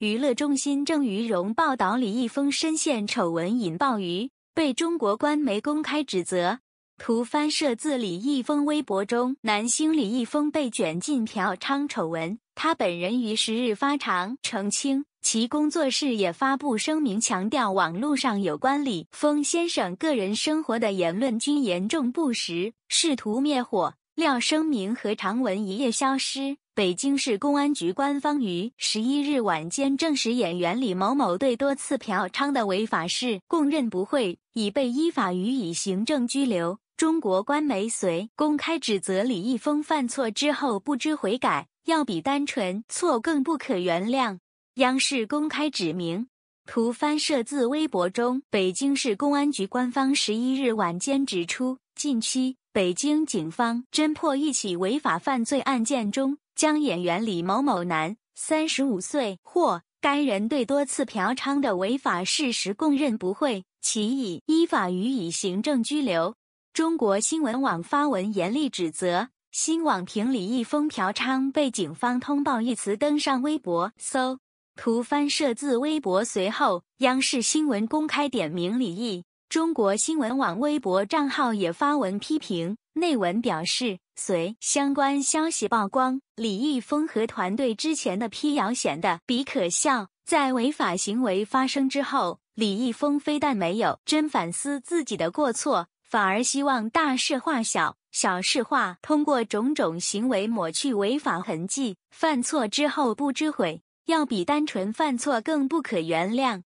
娱乐中心郑于荣报道，李易峰深陷丑闻引爆于被中国官媒公开指责。图翻摄自李易峰微博中，男星李易峰被卷进嫖娼丑闻，他本人于十日发长澄清，其工作室也发布声明，强调网络上有关李峰先生个人生活的言论均严重不实，试图灭火。料声明和长文一夜消失。北京市公安局官方于十一日晚间证实，演员李某某对多次嫖娼的违法事供认不讳，已被依法予以行政拘留。中国官媒随公开指责李易峰犯错之后不知悔改，要比单纯错更不可原谅。央视公开指明，图翻摄自微博中，北京市公安局官方十一日晚间指出，近期。北京警方侦破一起违法犯罪案件中，将演员李某某（男，三十五岁）或该人对多次嫖娼的违法事实供认不讳，其已依法予以行政拘留。中国新闻网发文严厉指责，新网评李易峰嫖娼被警方通报一词登上微博搜，图翻摄自微博。随后，央视新闻公开点名李易。中国新闻网微博账号也发文批评，内文表示：随相关消息曝光，李易峰和团队之前的辟谣显得比可笑。在违法行为发生之后，李易峰非但没有真反思自己的过错，反而希望大事化小、小事化，通过种种行为抹去违法痕迹。犯错之后不知悔，要比单纯犯错更不可原谅。